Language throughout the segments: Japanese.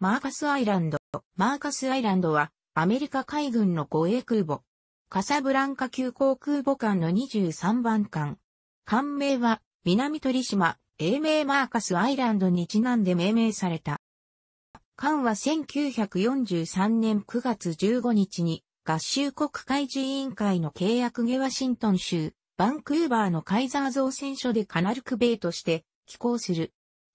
マーカスアイランド。マーカスアイランドは、アメリカ海軍の護衛空母。カサブランカ急行空母艦の23番艦。艦名は、南鳥島、英名マーカスアイランドにちなんで命名された。艦は1943年9月15日に、合衆国海事委員会の契約ゲワシントン州、バンクーバーのカイザー造船所でカナルクベイとして寄港する。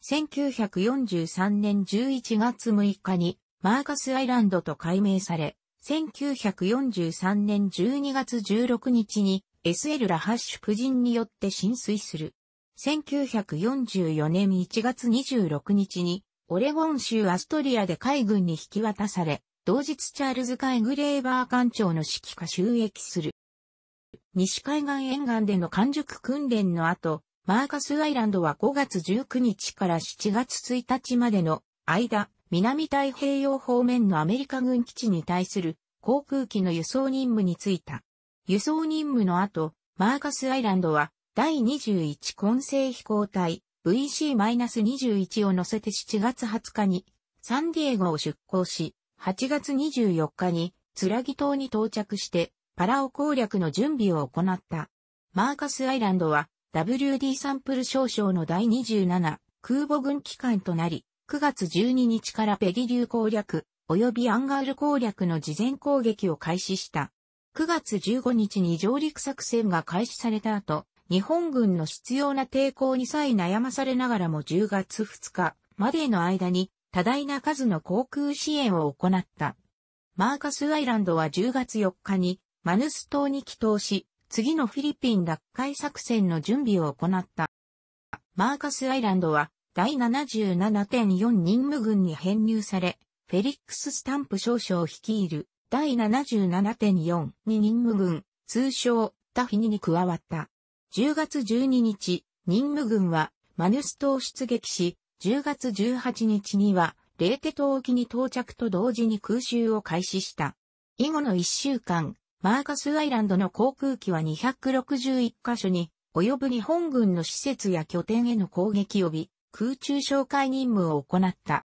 1943年11月6日にマーカスアイランドと改名され、1943年12月16日に SL ラハッシュ夫人によって浸水する。1944年1月26日にオレゴン州アストリアで海軍に引き渡され、同日チャールズ・カイグレーバー艦長の指揮下収益する。西海岸沿岸での完熟訓練の後、マーカスアイランドは5月19日から7月1日までの間、南太平洋方面のアメリカ軍基地に対する航空機の輸送任務に就いた。輸送任務の後、マーカスアイランドは第21混成飛行隊 VC-21 を乗せて7月20日にサンディエゴを出港し、8月24日にツラギ島に到着してパラオ攻略の準備を行った。マーカスアイランドは WD サンプル少々の第27空母軍機関となり、9月12日からペリリュー攻略、及びアンガール攻略の事前攻撃を開始した。9月15日に上陸作戦が開始された後、日本軍の必要な抵抗にさえ悩まされながらも10月2日までの間に多大な数の航空支援を行った。マーカスアイランドは10月4日にマヌス島に帰島し、次のフィリピン奪回作戦の準備を行った。マーカスアイランドは第77.4任務軍に編入され、フェリックス・スタンプ少将を率いる第77.4に任務軍、通称タフィニに加わった。10月12日、任務軍はマヌス島を出撃し、10月18日にはレーテ島沖に到着と同時に空襲を開始した。以後の1週間、マーカスアイランドの航空機は261カ所に及ぶ日本軍の施設や拠点への攻撃及び空中紹介任務を行った。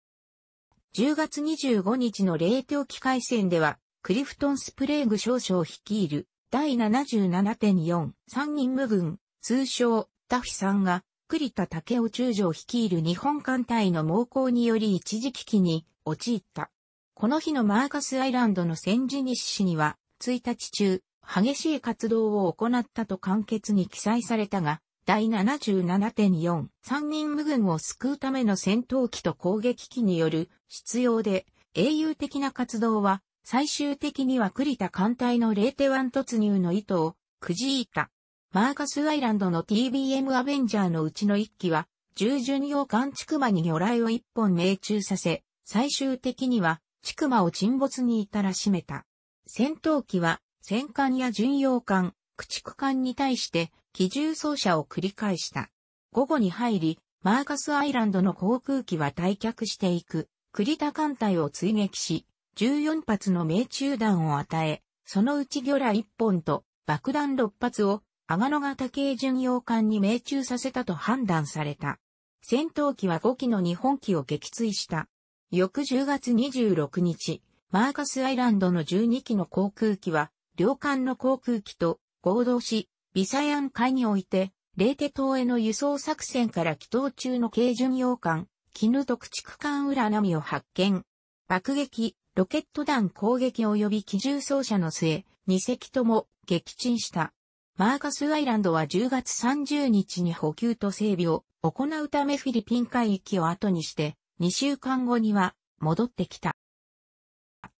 10月25日の冷凍機海戦では、クリフトン・スプレーグ少将率いる第77.43任務軍、通称ダフィさんが栗田武雄中将率いる日本艦隊の猛攻により一時危機に陥った。この日のマーカスアイランドの戦時日誌には、1日中、激しい活動を行ったと簡潔に記載されたが、第77.4、3人無軍を救うための戦闘機と攻撃機による必要で英雄的な活動は最終的には栗田艦隊の0手湾突入の意図をくじいた。マーカスアイランドの TBM アベンジャーのうちの1機は、従順用艦チクに魚雷を1本命中させ、最終的には、チクを沈没に至らしめた。戦闘機は戦艦や巡洋艦、駆逐艦に対して機銃操射を繰り返した。午後に入り、マーカスアイランドの航空機は退却していく、栗田艦隊を追撃し、14発の命中弾を与え、そのうち魚雷1本と爆弾6発を阿ガ野型系巡洋艦に命中させたと判断された。戦闘機は5機の日本機を撃墜した。翌10月26日、マーカスアイランドの12機の航空機は、両艦の航空機と合同し、ビサヤン海において、レーテ島への輸送作戦から帰島中の軽巡洋艦、キヌ特畜艦裏波を発見。爆撃、ロケット弾攻撃及び機銃奏者の末、2隻とも撃沈した。マーカスアイランドは10月30日に補給と整備を行うためフィリピン海域を後にして、2週間後には戻ってきた。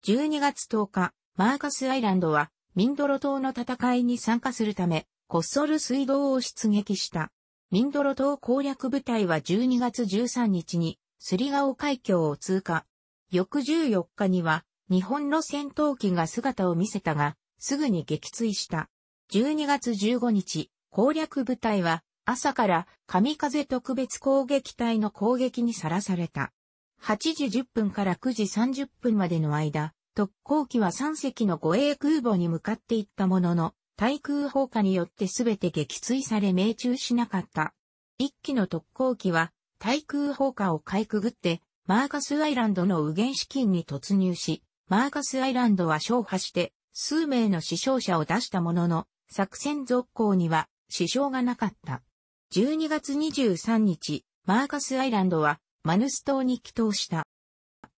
12月10日、マーカスアイランドは、ミンドロ島の戦いに参加するため、コッソル水道を出撃した。ミンドロ島攻略部隊は12月13日に、スリガオ海峡を通過。翌14日には、日本の戦闘機が姿を見せたが、すぐに撃墜した。12月15日、攻略部隊は、朝から神風特別攻撃隊の攻撃にさらされた。8時10分から9時30分までの間、特攻機は3隻の護衛空母に向かっていったものの、対空砲火によって全て撃墜され命中しなかった。1機の特攻機は、対空砲火をかいくぐって、マーカスアイランドの右舷資金に突入し、マーカスアイランドは勝破して、数名の死傷者を出したものの、作戦続行には死傷がなかった。12月23日、マーカスアイランドはマヌス島に帰島した。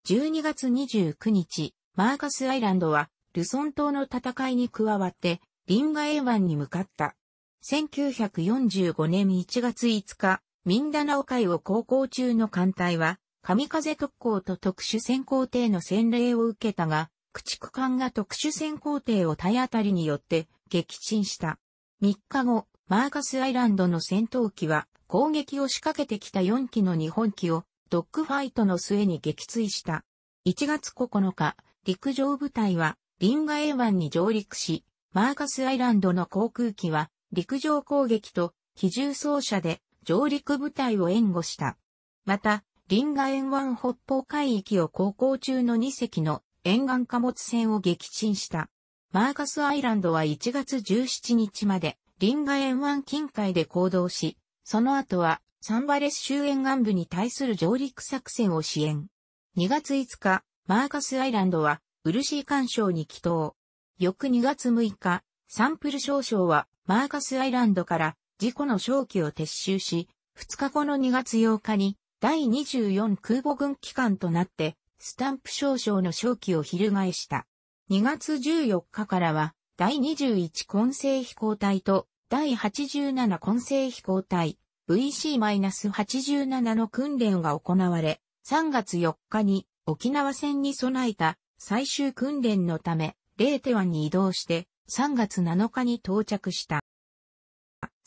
12月29日、マーカスアイランドは、ルソン島の戦いに加わって、リンガエワンに向かった。1945年1月5日、ミンダナオ海を航行中の艦隊は、神風特攻と特殊潜航艇の洗礼を受けたが、駆逐艦が特殊潜航艇を体当たりによって撃沈した。3日後、マーカスアイランドの戦闘機は攻撃を仕掛けてきた4機の日本機をドッグファイトの末に撃墜した。1月9日、陸上部隊はリンガエ湾に上陸し、マーカスアイランドの航空機は陸上攻撃と機銃装車で上陸部隊を援護した。また、リンガ沿湾北方海域を航行中の2隻の沿岸貨物船を撃沈した。マーカスアイランドは1月17日までリンガ沿湾近海で行動し、その後はサンバレス周辺岸部に対する上陸作戦を支援。2月5日、マーカスアイランドは、ー干渉に帰島。翌2月6日、サンプル少将は、マーカスアイランドから、事故の正機を撤収し、2日後の2月8日に、第24空母軍機関となって、スタンプ少将の正機を翻した。2月14日からは、第21混成飛行隊と、第87混成飛行隊、VC-87 の訓練が行われ、3月4日に沖縄戦に備えた最終訓練のため、レーテ湾に移動して3月7日に到着した。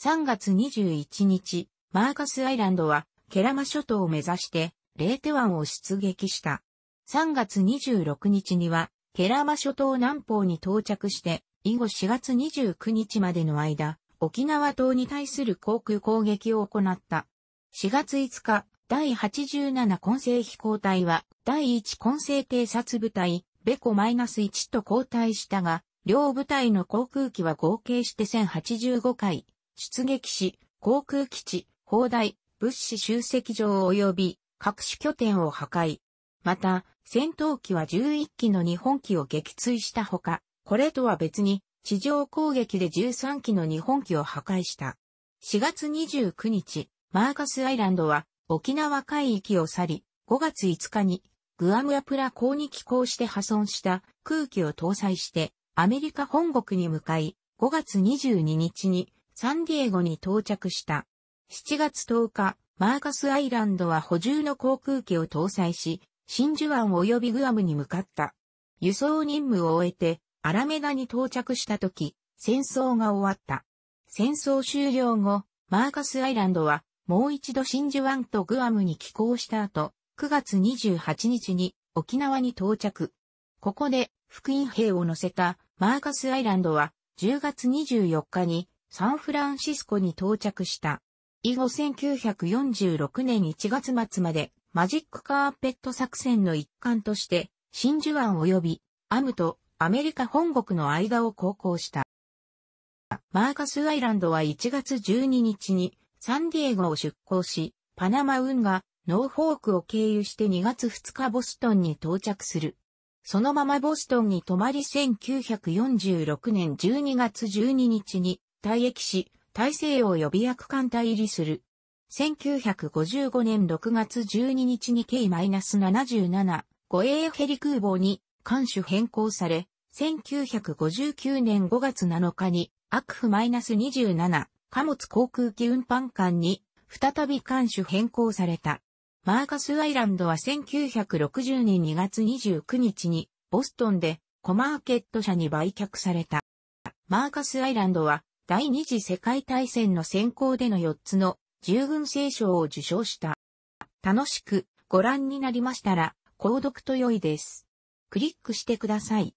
3月21日、マーカスアイランドはケラマ諸島を目指してレーテ湾を出撃した。3月26日にはケラマ諸島南方に到着して、以後4月29日までの間、沖縄島に対する航空攻撃を行った。4月5日、第87混成飛行隊は、第1混成偵察部隊、ベコマイナス -1 と交代したが、両部隊の航空機は合計して1085回、出撃し、航空基地、砲台、物資集積場及び各種拠点を破壊。また、戦闘機は11機の日本機を撃墜したほか、これとは別に地上攻撃で13機の日本機を破壊した。4月29日、マーカスアイランドは沖縄海域を去り、5月5日にグアムアプラ港に寄港して破損した空気を搭載してアメリカ本国に向かい、5月22日にサンディエゴに到着した。7月10日、マーカスアイランドは補充の航空機を搭載し、真珠湾及びグアムに向かった。輸送任務を終えて、アラメダに到着した時、戦争が終わった。戦争終了後、マーカスアイランドは、もう一度真珠湾とグアムに寄港した後、9月28日に沖縄に到着。ここで、福音兵を乗せたマーカスアイランドは、10月24日にサンフランシスコに到着した。以後1946年1月末までマジックカーペット作戦の一環として真珠湾及びアムとアメリカ本国の間を航行した。マーカスアイランドは1月12日にサンディエゴを出港し、パナマ運河、ノーフォークを経由して2月2日ボストンに到着する。そのままボストンに泊まり1946年12月12日に退役し、大西洋予備役艦隊入りする。1955年6月12日に K-77 護衛ヘリ空母に艦首変更され、1959年5月7日に、アクフ -27 貨物航空機運搬艦に、再び艦種変更された。マーカスアイランドは1960年2月29日に、ボストンで、コマーケット社に売却された。マーカスアイランドは、第二次世界大戦の先行での4つの従軍聖賞を受賞した。楽しくご覧になりましたら、購読と良いです。クリックしてください。